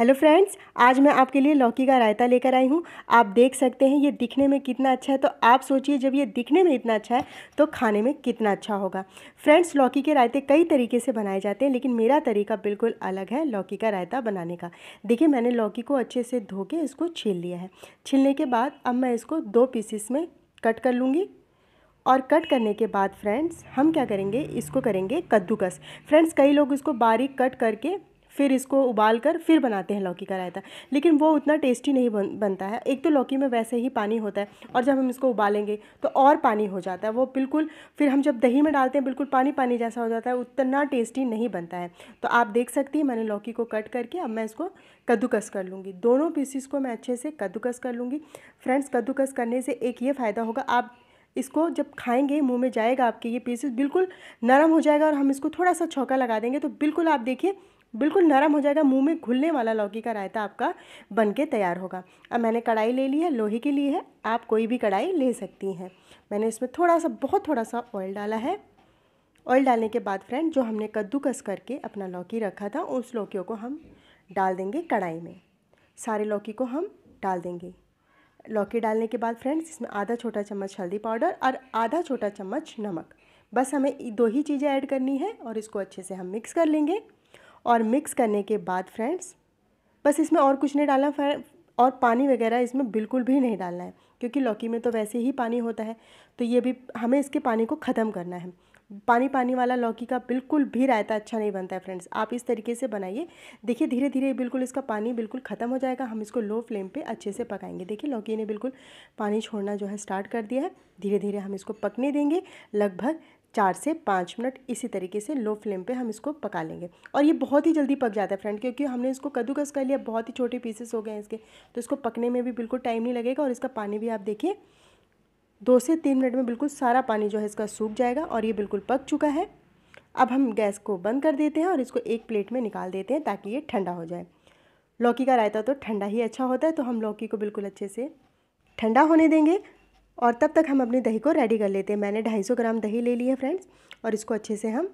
hello friends आज मैं आपके लिए लौकी का रायता लेकर आई हूँ आप देख सकते हैं ये दिखने में कितना अच्छा है तो आप सोचिए जब ये दिखने में इतना अच्छा है तो खाने में कितना अच्छा होगा फ्रेंड्स लौकी के रायते कई तरीके से बनाए जाते हैं लेकिन मेरा तरीका बिल्कुल अलग है लौकी का रायता बनाने का देखिए मैंने लौकी को अच्छे से धो के इसको छील लिया है छीलने के बाद अब मैं इसको दो पीसेस में कट कर लूँगी और कट करने के बाद फ्रेंड्स हम क्या करेंगे इसको करेंगे कद्दूकस फ्रेंड्स कई लोग इसको बारीक कट करके फिर इसको उबाल कर फिर बनाते हैं लौकी का रायता लेकिन वो उतना टेस्टी नहीं बन, बनता है एक तो लौकी में वैसे ही पानी होता है और जब हम इसको उबालेंगे तो और पानी हो जाता है वो बिल्कुल फिर हम जब दही में डालते हैं बिल्कुल पानी पानी जैसा हो जाता है उतना टेस्टी नहीं बनता है तो आप देख सकती हैं मैंने लौकी को कट करके अब मैं इसको कद्दूकस कर लूँगी दोनों पीसीस को मैं अच्छे से कद्दूकस कर लूँगी फ्रेंड्स कद्दूकस करने से एक ये फ़ायदा होगा आप इसको जब खाएंगे मुंह में जाएगा आपके ये पीसेस बिल्कुल नरम हो जाएगा और हम इसको थोड़ा सा छौका लगा देंगे तो बिल्कुल आप देखिए बिल्कुल नरम हो जाएगा मुंह में घुलने वाला लौकी का रायता आपका बनके तैयार होगा अब मैंने कढ़ाई ले ली है लोहे के लिए है आप कोई भी कढ़ाई ले सकती हैं मैंने इसमें थोड़ा सा बहुत थोड़ा सा ऑयल डाला है ऑयल डालने के बाद फ्रेंड जो हमने कद्दूकस करके अपना लौकी रखा था उस लौकियों को हम डाल देंगे कढ़ाई में सारे लौकी को हम डाल देंगे लौकी डालने के बाद फ्रेंड्स इसमें आधा छोटा चम्मच हल्दी पाउडर और आधा छोटा चम्मच नमक बस हमें दो ही चीज़ें ऐड करनी है और इसको अच्छे से हम मिक्स कर लेंगे और मिक्स करने के बाद फ्रेंड्स बस इसमें और कुछ नहीं डालना और पानी वगैरह इसमें बिल्कुल भी नहीं डालना है क्योंकि लौकी में तो वैसे ही पानी होता है तो ये भी हमें इसके पानी को ख़त्म करना है पानी पानी वाला लौकी का बिल्कुल भी रायता अच्छा नहीं बनता है फ्रेंड्स आप इस तरीके से बनाइए देखिए धीरे धीरे बिल्कुल इसका पानी बिल्कुल ख़त्म हो जाएगा हम इसको लो फ्लेम पे अच्छे से पकाएंगे देखिए लौकी ने बिल्कुल पानी छोड़ना जो है स्टार्ट कर दिया है धीरे धीरे हम इसको पकने देंगे लगभग चार से पाँच मिनट इसी तरीके से लो फ्लेम पे हम इसको पका लेंगे और ये बहुत ही जल्दी पक जाता है फ्रेंड क्योंकि हमने इसको कद्दूकस कर लिया बहुत ही छोटे पीसेस हो गए हैं इसके तो इसको पकने में भी बिल्कुल टाइम नहीं लगेगा और इसका पानी भी आप देखिए दो से तीन मिनट में बिल्कुल सारा पानी जो है इसका सूख जाएगा और ये बिल्कुल पक चुका है अब हम गैस को बंद कर देते हैं और इसको एक प्लेट में निकाल देते हैं ताकि ये ठंडा हो जाए लौकी का रायता तो ठंडा ही अच्छा होता है तो हम लौकी को बिल्कुल अच्छे से ठंडा होने देंगे और तब तक हम अपने दही को रेडी कर लेते हैं मैंने 250 ग्राम दही ले ली है फ्रेंड्स और इसको अच्छे से हम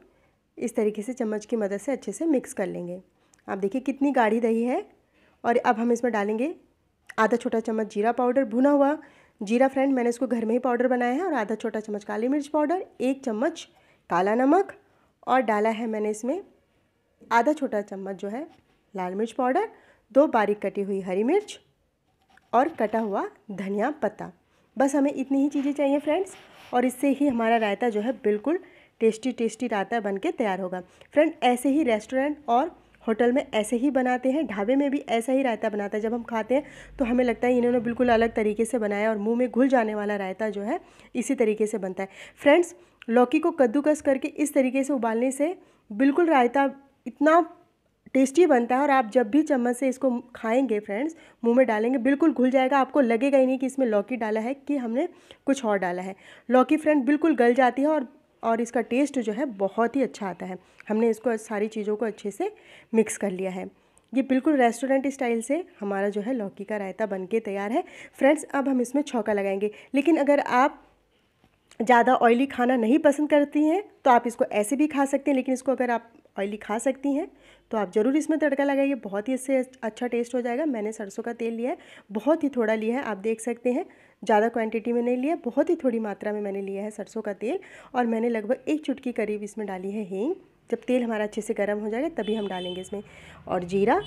इस तरीके से चम्मच की मदद से अच्छे से मिक्स कर लेंगे आप देखिए कितनी गाढ़ी दही है और अब हम इसमें डालेंगे आधा छोटा चम्मच जीरा पाउडर भुना हुआ जीरा फ्रेंड मैंने इसको घर में ही पाउडर बनाया है और आधा छोटा चम्मच काली मिर्च पाउडर एक चम्मच काला नमक और डाला है मैंने इसमें आधा छोटा चम्मच जो है लाल मिर्च पाउडर दो बारीक कटी हुई हरी मिर्च और कटा हुआ धनिया पत्ता बस हमें इतनी ही चीज़ें चाहिए फ्रेंड्स और इससे ही हमारा रायता जो है बिल्कुल टेस्टी टेस्टी रायता बन के तैयार होगा फ्रेंड ऐसे ही रेस्टोरेंट और होटल में ऐसे ही बनाते हैं ढाबे में भी ऐसा ही रायता बनाता है जब हम खाते हैं तो हमें लगता है इन्होंने बिल्कुल अलग तरीके से बनाया और मुंह में घुल जाने वाला रायता जो है इसी तरीके से बनता है फ्रेंड्स लौकी को कद्दूकस करके इस तरीके से उबालने से बिल्कुल रायता इतना टेस्टी बनता है और आप जब भी चम्मच से इसको खाएंगे फ्रेंड्स मुंह में डालेंगे बिल्कुल घुल जाएगा आपको लगेगा ही नहीं कि इसमें लौकी डाला है कि हमने कुछ और डाला है लौकी फ्रेंड बिल्कुल गल जाती है और और इसका टेस्ट जो है बहुत ही अच्छा आता है हमने इसको सारी चीज़ों को अच्छे से मिक्स कर लिया है ये बिल्कुल रेस्टोरेंट स्टाइल से हमारा जो है लौकी का रायता बनके तैयार है फ्रेंड्स अब हम इसमें छौका लगाएंगे लेकिन अगर आप ज़्यादा ऑयली खाना नहीं पसंद करती हैं तो आप इसको ऐसे भी खा सकते हैं लेकिन इसको अगर आप ऑयली खा सकती हैं तो आप ज़रूर इसमें तड़का लगाइए बहुत ही इससे अच्छा टेस्ट हो जाएगा मैंने सरसों का तेल लिया है बहुत ही थोड़ा लिया है आप देख सकते हैं ज़्यादा क्वांटिटी में नहीं लिया बहुत ही थोड़ी मात्रा में मैंने लिया है सरसों का तेल और मैंने लगभग एक चुटकी करीब इसमें डाली है हींग जब तेल हमारा अच्छे से गर्म हो जाएगा तभी हम डालेंगे इसमें और जीरा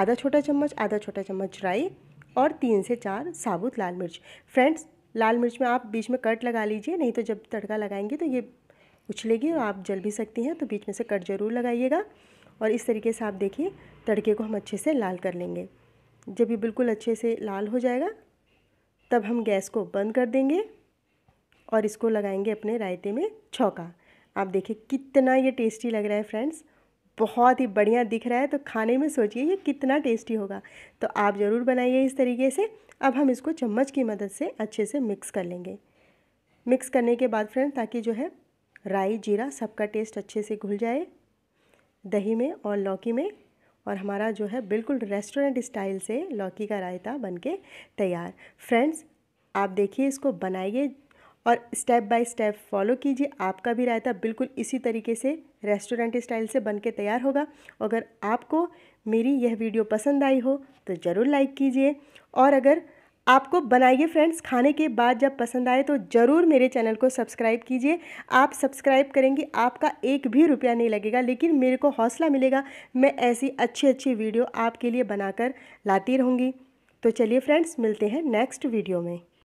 आधा छोटा चम्मच आधा छोटा चम्मच राई और तीन से चार साबुत लाल मिर्च फ्रेंड्स लाल मिर्च में आप बीच में कट लगा लीजिए नहीं तो जब तड़का लगाएंगे तो ये उछलेगी और आप जल भी सकती हैं तो बीच में से कट ज़रूर लगाइएगा और इस तरीके से आप देखिए तड़के को हम अच्छे से लाल कर लेंगे जब ये बिल्कुल अच्छे से लाल हो जाएगा तब हम गैस को बंद कर देंगे और इसको लगाएंगे अपने रायते में छौका आप देखिए कितना ये टेस्टी लग रहा है फ्रेंड्स बहुत ही बढ़िया दिख रहा है तो खाने में सोचिए ये कितना टेस्टी होगा तो आप ज़रूर बनाइए इस तरीके से अब हम इसको चम्मच की मदद से अच्छे से मिक्स कर लेंगे मिक्स करने के बाद फ्रेंड ताकि जो है राई जीरा सबका टेस्ट अच्छे से घुल जाए दही में और लौकी में और हमारा जो है बिल्कुल रेस्टोरेंट स्टाइल से लौकी का रायता बनके तैयार फ्रेंड्स आप देखिए इसको बनाइए और स्टेप बाय स्टेप फॉलो कीजिए आपका भी रायता बिल्कुल इसी तरीके से रेस्टोरेंट स्टाइल से बनके तैयार होगा अगर आपको मेरी यह वीडियो पसंद आई हो तो ज़रूर लाइक कीजिए और अगर आपको बनाइए फ्रेंड्स खाने के बाद जब पसंद आए तो ज़रूर मेरे चैनल को सब्सक्राइब कीजिए आप सब्सक्राइब करेंगे आपका एक भी रुपया नहीं लगेगा लेकिन मेरे को हौसला मिलेगा मैं ऐसी अच्छी अच्छी वीडियो आपके लिए बनाकर लाती रहूँगी तो चलिए फ्रेंड्स मिलते हैं नेक्स्ट वीडियो में